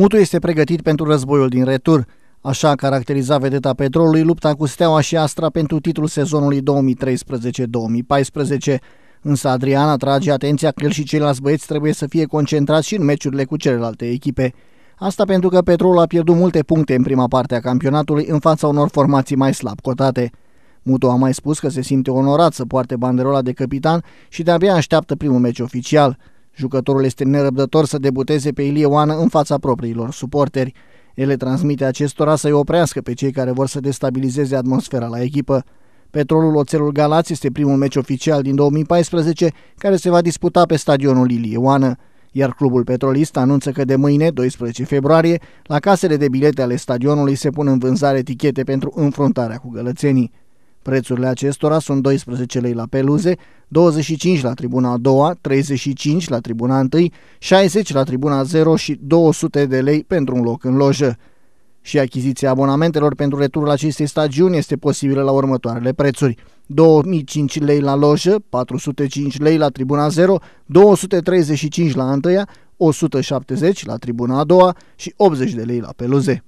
Mutu este pregătit pentru războiul din retur. Așa caracteriza vedeta petrolului lupta cu Steaua și Astra pentru titlul sezonului 2013-2014. Însă Adriana atrage atenția că el și ceilalți băieți trebuie să fie concentrați și în meciurile cu celelalte echipe. Asta pentru că Petrolul a pierdut multe puncte în prima parte a campionatului în fața unor formații mai slab cotate. Mutu a mai spus că se simte onorat să poarte banderola de capitan și de-abia așteaptă primul meci oficial. Jucătorul este nerăbdător să debuteze pe Ilie Oană în fața propriilor suporteri. Ele transmite acestora să-i oprească pe cei care vor să destabilizeze atmosfera la echipă. Petrolul Oțelul Galați este primul meci oficial din 2014 care se va disputa pe stadionul Ilie Oană iar clubul petrolist anunță că de mâine, 12 februarie, la casele de bilete ale stadionului se pun în vânzare etichete pentru înfruntarea cu gălățenii. Prețurile acestora sunt 12 lei la peluze, 25 la tribuna a doua, 35 la tribuna a întâi, 60 la tribuna 0 și 200 de lei pentru un loc în lojă. Și achiziția abonamentelor pentru returul acestei stagiuni este posibilă la următoarele prețuri. 2005 lei la lojă, 405 lei la tribuna 0, 235 la întâia, 170 la tribuna a doua și 80 de lei la peluze.